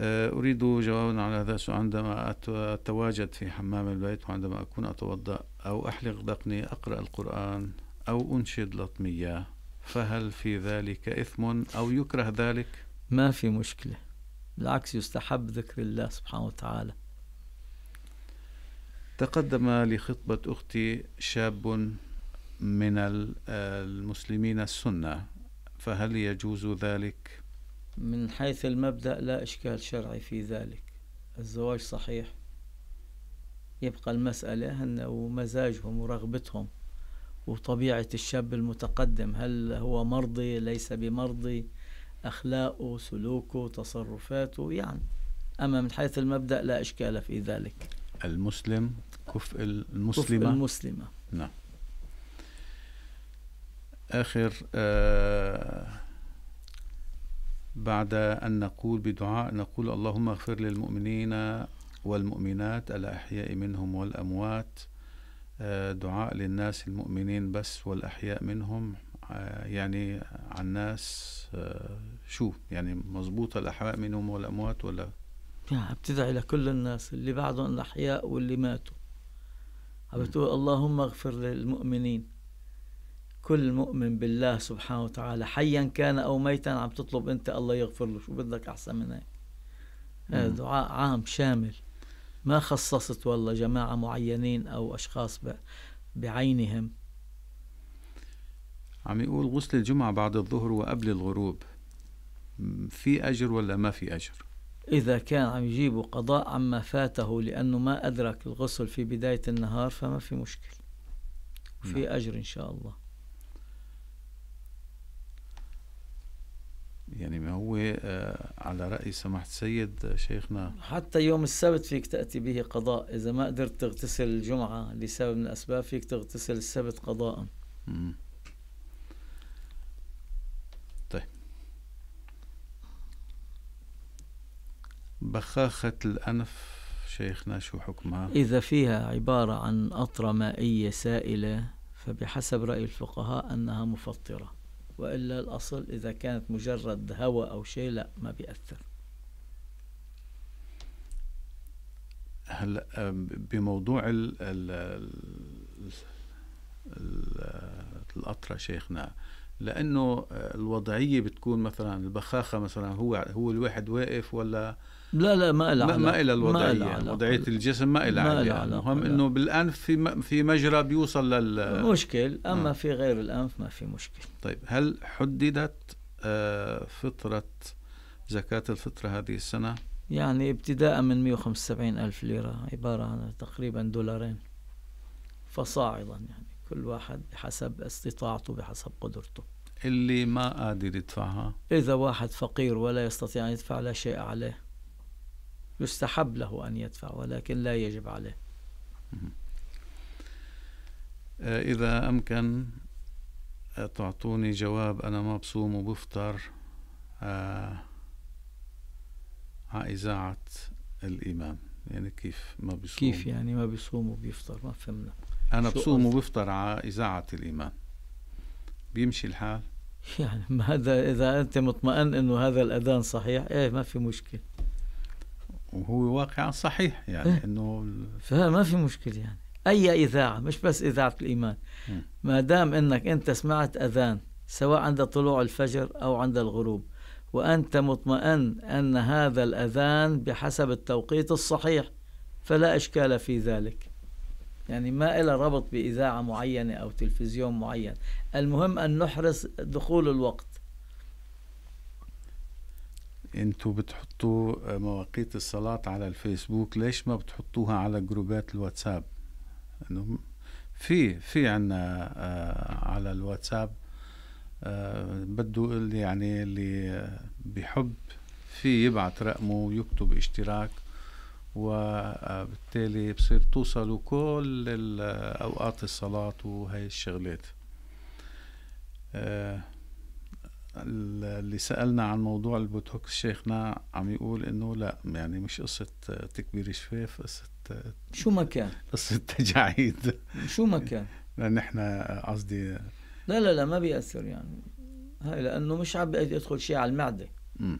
آه، أريد جوابا على هذا السؤال عندما أتواجد في حمام البيت وعندما أكون أتوضأ أو أحلق ذقني أقرأ القرآن أو أنشد لطمية فهل في ذلك إثم أو يكره ذلك؟ ما في مشكلة بالعكس يستحب ذكر الله سبحانه وتعالى تقدم لخطبة أختي شاب من المسلمين السنة فهل يجوز ذلك؟ من حيث المبدأ لا إشكال شرعي في ذلك الزواج صحيح يبقى المسألة أنه مزاجهم ورغبتهم وطبيعة الشاب المتقدم هل هو مرضي ليس بمرضي أخلاقه سلوكه تصرفاته يعني أما من حيث المبدأ لا إشكال في ذلك المسلم كفء المسلمة كفء المسلمة نعم آخر آه بعد أن نقول بدعاء نقول اللهم اغفر للمؤمنين والمؤمنات الأحياء منهم والأموات آه، دعاء للناس المؤمنين بس والأحياء منهم آه، يعني عن الناس آه، شو يعني مضبوطة الأحياء منهم والأموات ولا بتدعي لكل الناس اللي بعدهم الأحياء واللي ماتوا عم بتقول اللهم اغفر للمؤمنين كل مؤمن بالله سبحانه وتعالى حيا كان أو ميتا عم تطلب أنت الله يغفر له شو بدك أحسن من هيك دعاء عام شامل ما خصصت والله جماعة معينين أو أشخاص بعينهم عم يقول غسل الجمعة بعد الظهر وقبل الغروب في أجر ولا ما في أجر إذا كان عم يجيبوا قضاء عما فاته لأنه ما أدرك الغسل في بداية النهار فما في مشكل في نعم. أجر إن شاء الله يعني ما هو آه، على رأي سماحة السيد آه، شيخنا حتى يوم السبت فيك تأتي به قضاء إذا ما قدرت تغتسل الجمعة لسبب من الأسباب فيك تغتسل السبت قضاء مم. طيب بخاخة الأنف شيخنا شو حكمها؟ إذا فيها عبارة عن قطرة مائية سائلة فبحسب رأي الفقهاء أنها مفطرة وإلا الأصل إذا كانت مجرد هواء أو شيء لا ما بيأثر هلا آه، بموضوع ال ال القطرة شيخنا لأنه الوضعية بتكون مثلا البخاخة مثلا هو هو الواحد واقف ولا لا لا ما لها ما إلى الوضعية ما إلى وضعية الجسم ما إلى ما علاقة. المهم إنه بالأنف في في مجرى بيوصل لل مشكل أما م. نعم. في غير الأنف ما في مشكل طيب هل حددت آه، فطرة زكاة الفطرة هذه السنة؟ يعني ابتداء من 175 ألف ليرة عبارة عن تقريبا دولارين فصاعدا يعني كل واحد بحسب استطاعته بحسب قدرته اللي ما قادر يدفعها إذا واحد فقير ولا يستطيع أن يدفع لا شيء عليه يستحب له أن يدفع ولكن لا يجب عليه آه، إذا أمكن آه، تعطوني جواب أنا ما بصوم وبفطر آه إذاعة الإمام يعني كيف ما بيصوم كيف يعني ما بيصوم وبيفطر ما فهمنا أنا بصوم وبفطر على إذاعة الإمام بيمشي الحال يعني هذا إذا أنت مطمئن أنه هذا الأذان صحيح إيه ما في مشكلة وهو واقعا صحيح يعني إيه؟ انه فما في مشكله يعني اي اذاعه مش بس اذاعه الايمان ما دام انك انت سمعت اذان سواء عند طلوع الفجر او عند الغروب وانت مطمئن ان هذا الاذان بحسب التوقيت الصحيح فلا اشكال في ذلك يعني ما إلى ربط بإذاعة معينة أو تلفزيون معين المهم أن نحرص دخول الوقت انتوا بتحطوا آه، مواقيت الصلاة على الفيسبوك ليش ما بتحطوها على جروبات الواتساب انه في في عنا آه على الواتساب آه بده اللي يعني اللي بحب في يبعت رقمه ويكتب اشتراك وبالتالي آه، بصير توصلوا كل آه، اوقات الصلاة وهي الشغلات آه اللي سالنا عن موضوع البوتوكس شيخنا عم يقول انه لا يعني مش قصه تكبير شفاف قصه شو ما كان قصه تجاعيد شو ما كان لان احنا قصدي لا لا لا ما بياثر يعني هاي لانه مش عم يدخل شيء على المعده م.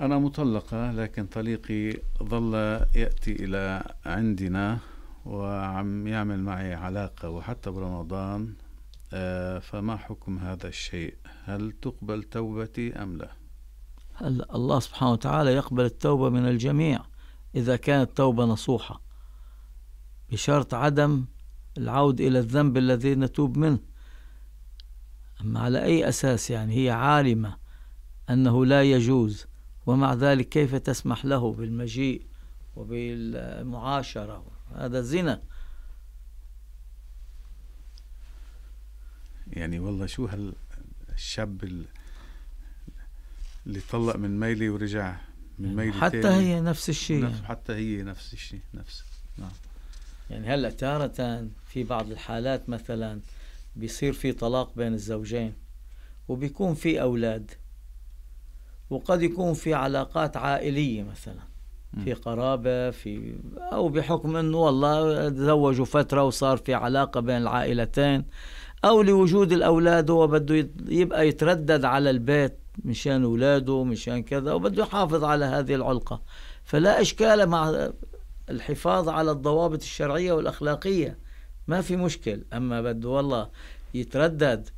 أنا مطلقة لكن طليقي ظل يأتي إلى عندنا وعم يعمل معي علاقة وحتى برمضان آه، فما حكم هذا الشيء هل تقبل توبتي أم لا هل الله سبحانه وتعالى يقبل التوبة من الجميع إذا كانت توبة نصوحة بشرط عدم العود إلى الذنب الذي نتوب منه أما على أي أساس يعني هي عالمة أنه لا يجوز ومع ذلك كيف تسمح له بالمجيء وبالمعاشرة هذا زنا يعني والله شو هالشاب اللي طلق من ميلي ورجع من ميلي حتى تاني. هي نفس الشيء نفس يعني. حتى هي نفس الشيء نفس نعم يعني هلا تارة في بعض الحالات مثلا بيصير في طلاق بين الزوجين وبيكون في أولاد وقد يكون في علاقات عائلية مثلا في قرابة في أو بحكم أنه والله تزوجوا فترة وصار في علاقة بين العائلتين أو لوجود الأولاد هو بده يبقى يتردد على البيت مشان أولاده مشان كذا وبده يحافظ على هذه العلقة فلا إشكال مع الحفاظ على الضوابط الشرعية والأخلاقية ما في مشكل أما بده والله يتردد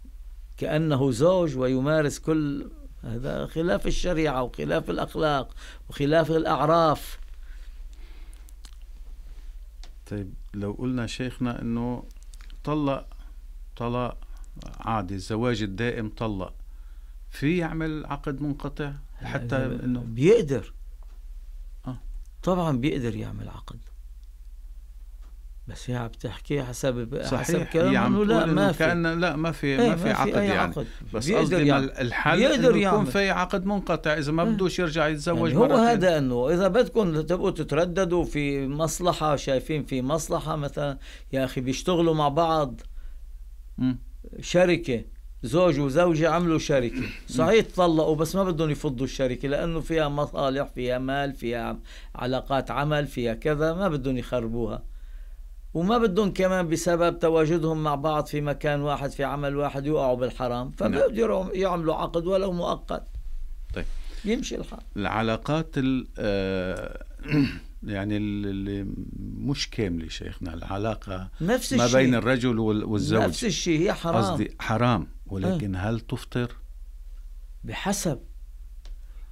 كأنه زوج ويمارس كل هذا خلاف الشريعة وخلاف الأخلاق وخلاف الأعراف طيب لو قلنا شيخنا أنه طلق طلاق عادي الزواج الدائم طلق في يعمل عقد منقطع حتى آه، انه بيقدر اه طبعا بيقدر يعمل عقد بس هي عم تحكي حسب صحيح. حسب كلامه انه لا ما في كأن لا ما في ما إيه، في عقد يعني عقد. بس قصدي الحل يقدر يكون في عقد منقطع اذا ما إيه. بدوش يرجع يتزوج يعني هو هذا انه اذا بدكم تبقوا تترددوا في مصلحه شايفين في مصلحه مثلا يا اخي بيشتغلوا مع بعض شركه زوج وزوجة عملوا شركة صحيح تطلقوا بس ما بدهم يفضوا الشركة لأنه فيها مصالح فيها مال فيها علاقات عمل فيها كذا ما بدهم يخربوها وما بدهم كمان بسبب تواجدهم مع بعض في مكان واحد في عمل واحد يوقعوا بالحرام نعم. فبيقدروا يعملوا عقد ولو مؤقت طيب يمشي الحال العلاقات آه، يعني اللي مش كامله شيخنا العلاقه نفس ما الشيء. بين الرجل والزوج نفس الشيء هي حرام قصدي حرام ولكن أه. هل تفطر؟ بحسب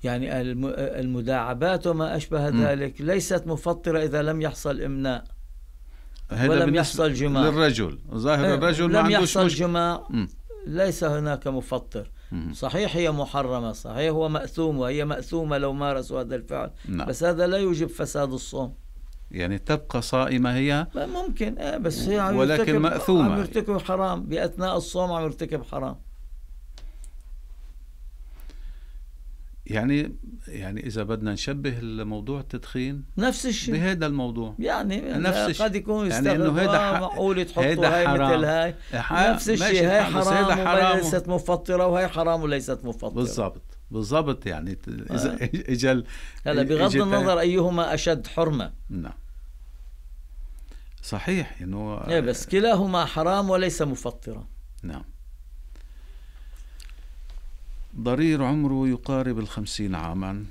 يعني المداعبات وما أشبه م. ذلك ليست مفطرة إذا لم يحصل إمناء ولم يحصل جماع للرجل ظاهر إيه. الرجل لم ما عندوش يحصل مش... جماع ليس هناك مفطر صحيح هي محرمة صحيح هو مأثوم وهي مأثومة لو مارسوا هذا الفعل نعم. بس هذا لا يوجب فساد الصوم يعني تبقى صائمة هي ممكن آه، بس هي عم ولكن مأثومة عم يرتكب حرام بأثناء الصوم عم يرتكب حرام يعني يعني اذا بدنا نشبه الموضوع التدخين نفس الشيء بهذا الموضوع يعني نفس الشيء قد يكون يعني انه هيدا آه، حق معقول تحطوا هاي مثل هاي نفس الشيء هاي حرام, هيدا حرام وليست مفطره وهي حرام وليست مفطره بالضبط بالضبط يعني اذا آه. اجى هلا بغض النظر ايهما اشد حرمه نعم صحيح انه يعني بس كلاهما حرام وليس مفطره نعم ضرير عمره يقارب الخمسين عاما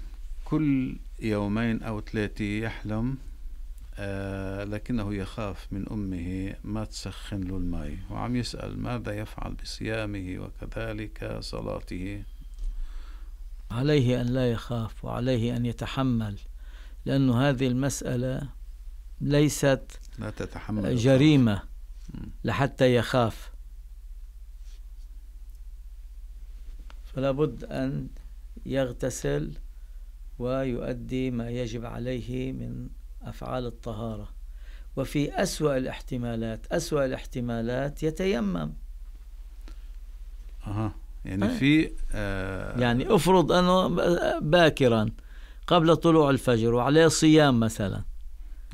كل يومين أو ثلاثة يحلم آه لكنه يخاف من أمه ما تسخن له الماء وعم يسأل ماذا يفعل بصيامه وكذلك صلاته عليه أن لا يخاف وعليه أن يتحمل لأن هذه المسألة ليست لا تتحمل جريمة لحتى يخاف فلا بد أن يغتسل ويؤدي ما يجب عليه من أفعال الطهارة وفي أسوأ الاحتمالات أسوأ الاحتمالات يتيمم اها يعني طيب. في آه يعني افرض انه باكرا قبل طلوع الفجر وعليه صيام مثلا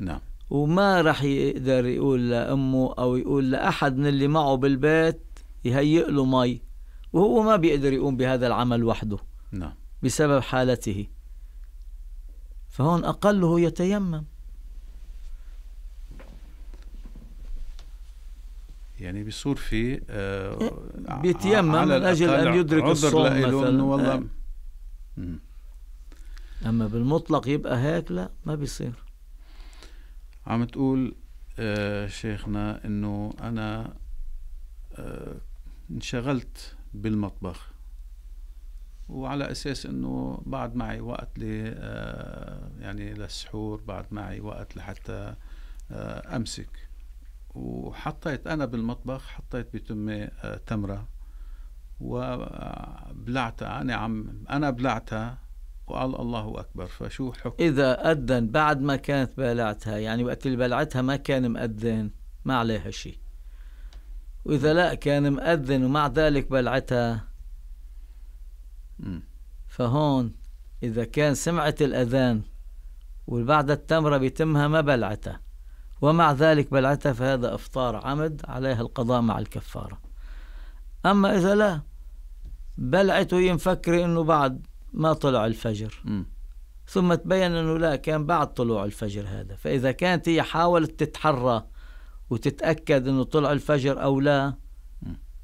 نعم وما راح يقدر يقول لامه او يقول لاحد من اللي معه بالبيت يهيئ له مي وهو ما بيقدر يقوم بهذا العمل وحده نعم بسبب حالته فهون أقله يتيمم يعني بيصور في آه إيه، بيتيمم من اجل ان يدرك الصوم مثلا والله آه. اما بالمطلق يبقى هيك لا ما بيصير عم تقول آه شيخنا انه انا آه انشغلت بالمطبخ وعلى اساس انه بعد معي وقت ل آه، يعني للسحور بعد معي وقت لحتى آه، امسك وحطيت انا بالمطبخ حطيت بتمي آه، تمره وبلعتها انا عم انا بلعتها وقال الله اكبر فشو حكم اذا اذن بعد ما كانت بلعتها يعني وقت اللي بلعتها ما كان مأذن ما عليها شيء وإذا لا كان مأذن ومع ذلك بلعتها فهون إذا كان سمعت الأذان وبعد التمرة بيتمها ما بلعتها ومع ذلك بلعتها فهذا إفطار عمد عليها القضاء مع الكفارة أما إذا لا بلعت وهي مفكرة أنه بعد ما طلع الفجر م. ثم تبين أنه لا كان بعد طلوع الفجر هذا فإذا كانت هي حاولت تتحرى وتتأكد أنه طلع الفجر أو لا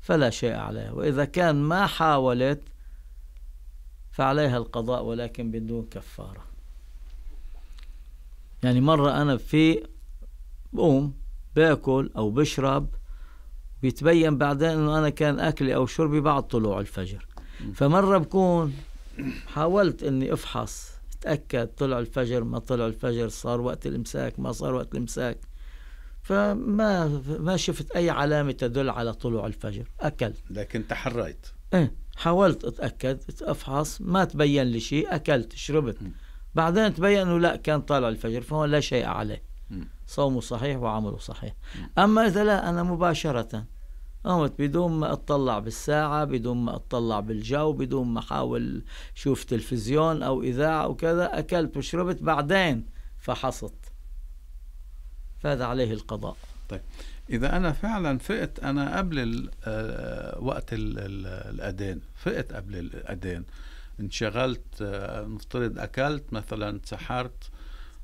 فلا شيء عليها وإذا كان ما حاولت فعليها القضاء ولكن بدون كفارة يعني مرة أنا في بقوم باكل أو بشرب بيتبين بعدين أنه أنا كان أكلي أو شربي بعد طلوع الفجر فمرة بكون حاولت أني أفحص اتأكد طلع الفجر ما طلع الفجر صار وقت الإمساك ما صار وقت الإمساك فما ما شفت أي علامة تدل على طلوع الفجر أكلت لكن تحريت إيه حاولت أتأكد أفحص ما تبين لي شيء أكلت شربت م. بعدين تبين أنه لا كان طالع الفجر فهو لا شيء عليه صومه صحيح وعمله صحيح م. أما إذا لا أنا مباشرة قمت بدون ما اطلع بالساعة بدون ما اطلع بالجو بدون ما احاول شوف تلفزيون او اذاعة وكذا اكلت وشربت بعدين فحصت فهذا عليه القضاء طيب إذا أنا فعلا فقت أنا قبل آه، وقت الأذان فقت قبل الأذان انشغلت آه، نفترض أكلت مثلا سحرت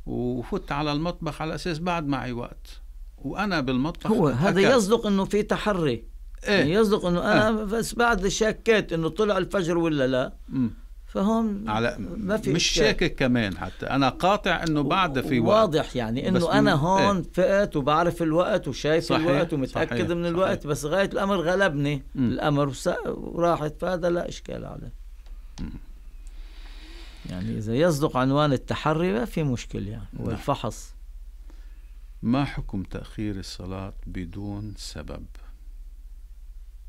وفت على المطبخ على أساس بعد معي وقت وأنا بالمطبخ هو هذا يصدق أنه في تحري إيه؟ يعني يصدق أنه أنا إيه؟ بس بعد شكيت أنه طلع الفجر ولا لا م. فهون على ما في مش شاكك كمان حتى انا قاطع انه بعد في وقت واضح يعني انه انا إيه. هون ايه؟ فقت وبعرف الوقت وشايف صحيح الوقت ومتاكد صحيح من الوقت صحيح بس غايه الامر غلبني م. الامر وراحت فهذا لا اشكال عليه يعني اذا يصدق عنوان التحري ما في مشكله يعني نعم. والفحص ما حكم تاخير الصلاه بدون سبب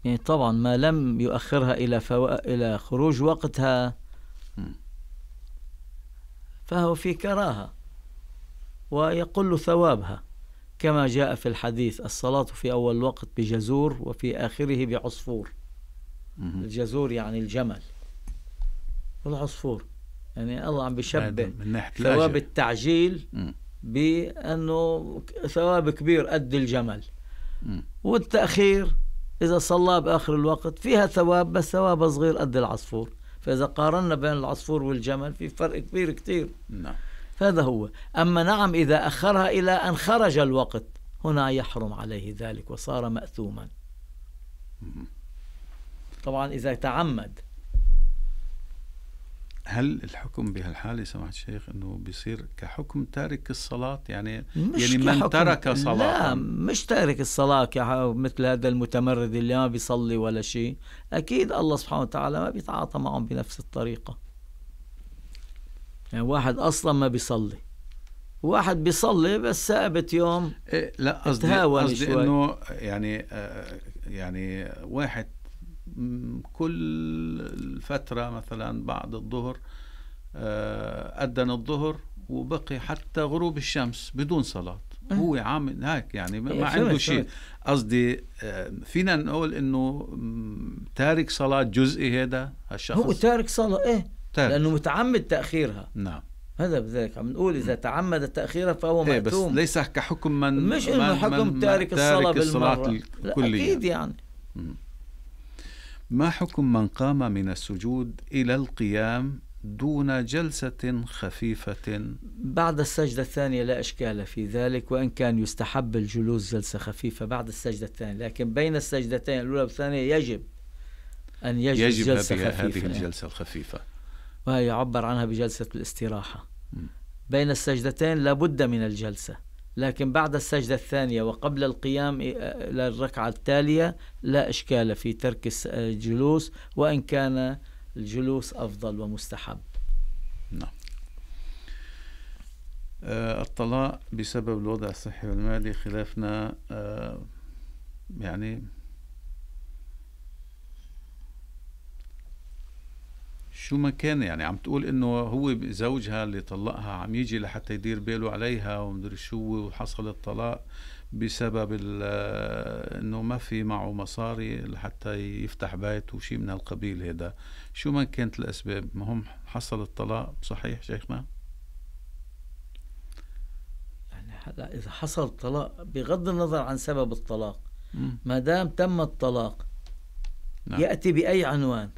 يعني طبعا ما لم يؤخرها الى فو... الى خروج وقتها فهو في كراهة ويقل ثوابها كما جاء في الحديث الصلاة في أول الوقت بجزور وفي آخره بعصفور الجزور يعني الجمل والعصفور يعني الله عم بيشبه من ناحية ثواب التعجيل بأنه ثواب كبير قد الجمل والتأخير إذا صلى بآخر الوقت فيها ثواب بس ثواب صغير قد العصفور فإذا قارنا بين العصفور والجمل في فرق كبير كتير نعم هذا هو أما نعم إذا أخرها إلى أن خرج الوقت هنا يحرم عليه ذلك وصار مأثوما طبعا إذا تعمد هل الحكم بهالحاله سماحه الشيخ انه بيصير كحكم تارك الصلاه يعني مش يعني من ترك صلاه لا مش تارك الصلاه مثل هذا المتمرد اللي ما بيصلي ولا شيء اكيد الله سبحانه وتعالى ما بيتعاطى معهم بنفس الطريقه يعني واحد اصلا ما بيصلي واحد بيصلي بس ثابت يوم إيه لا قصدي قصدي انه يعني آه يعني واحد كل الفترة مثلا بعد الظهر أدن آه، الظهر وبقي حتى غروب الشمس بدون صلاة إيه. هو عامل هيك يعني ما إيه، عنده شيء قصدي آه، فينا نقول انه تارك صلاه جزئي هذا الشخص هو تارك صلاه ايه تارك. لانه متعمد تاخيرها نعم هذا بذلك عم نقول اذا تعمد تاخيرها فهو إيه بس ليس كحكم من مش انه حكم تارك الصلاه, بالمره الصلاة الكلية. اكيد يعني ما حكم من قام من السجود إلى القيام دون جلسة خفيفة بعد السجدة الثانية لا إشكال في ذلك وإن كان يستحب الجلوس جلسة خفيفة بعد السجدة الثانية لكن بين السجدتين الأولى والثانية يجب أن يجلس يجب جلسة خفيفة هذه الجلسة الخفيفة وهي يعبر عنها بجلسة الاستراحة بين السجدتين لابد من الجلسة لكن بعد السجدة الثانية وقبل القيام للركعة التالية لا إشكال في ترك الجلوس وإن كان الجلوس أفضل ومستحب نعم الطلاق بسبب الوضع الصحي والمالي خلافنا يعني شو ما كان يعني عم تقول انه هو زوجها اللي طلقها عم يجي لحتى يدير باله عليها ومدري شو وحصل الطلاق بسبب انه ما في معه مصاري لحتى يفتح بيت وشي من هالقبيل هذا شو ما كانت الاسباب مهم حصل الطلاق صحيح شيخنا يعني هلا اذا حصل طلاق بغض النظر عن سبب الطلاق ما دام تم الطلاق نعم. ياتي باي عنوان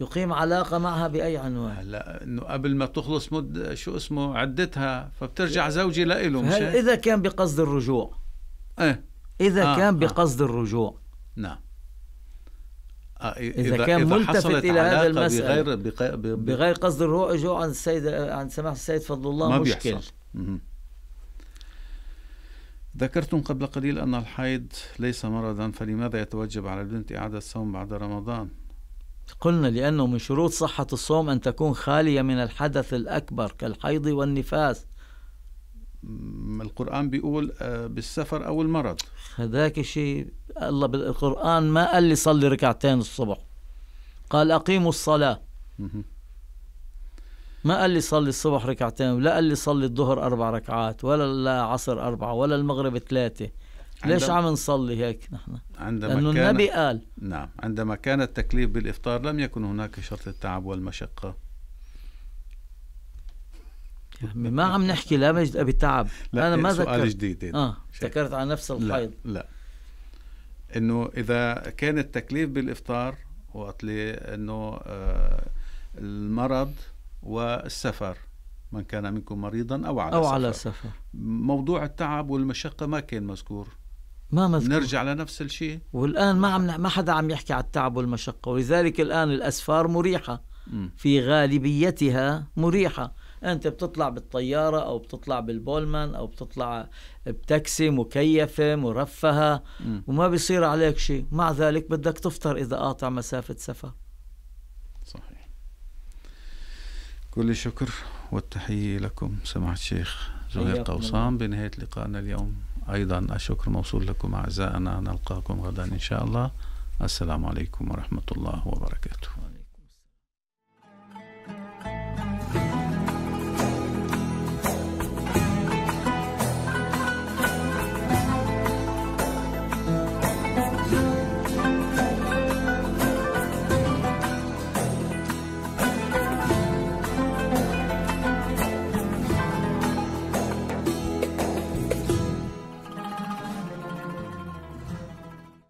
يقيم علاقة معها بأي عنوان هلا إنه قبل ما تخلص مد شو اسمه عدتها فبترجع زوجي لإله هل إذا كان بقصد الرجوع إيه إذا آه كان آه. بقصد آه. الرجوع نعم آه إذا, إذا كان إذا ملتفت إلى هذا المسألة بغير, بغير, بغير, بغير قصد الرجوع عن السيد عن سماحة السيد فضل الله ما مشكل ذكرتم قبل قليل أن الحيض ليس مرضا فلماذا يتوجب على البنت إعادة الصوم بعد رمضان قلنا لأنه من شروط صحة الصوم أن تكون خالية من الحدث الأكبر كالحيض والنفاس القرآن بيقول آه، بالسفر أو المرض هذاك شيء الله بالقرآن ما قال لي صلي ركعتين الصبح قال أقيموا الصلاة ما قال لي صلي الصبح ركعتين ولا قال لي صلي الظهر أربع ركعات ولا العصر أربعة ولا المغرب ثلاثة ليش عم نصلي هيك نحن؟ عندما لأنه كان النبي قال نعم عندما كان التكليف بالإفطار لم يكن هناك شرط التعب والمشقة ما عم نحكي لا مجد أبي تعب لا أنا ما ذكرت سؤال جديد آه ذكرت عن نفس الحيض لا, لا. انه اذا كان التكليف بالافطار وقت لي انه آه المرض والسفر من كان منكم مريضا او على او سفر. على سفر موضوع التعب والمشقه ما كان مذكور ما مذكور. نرجع لنفس الشيء والان ما عم ما حدا عم يحكي على التعب والمشقه ولذلك الان الاسفار مريحه في غالبيتها مريحه انت بتطلع بالطياره او بتطلع بالبولمان او بتطلع بتاكسي مكيفه مرفهه وما بيصير عليك شيء مع ذلك بدك تفطر اذا قاطع مسافه سفر صحيح كل الشكر والتحيه لكم سماحه الشيخ زهير قوصان بنهايه لقائنا اليوم أيضا الشكر موصول لكم أعزائنا نلقاكم غدا إن شاء الله السلام عليكم ورحمة الله وبركاته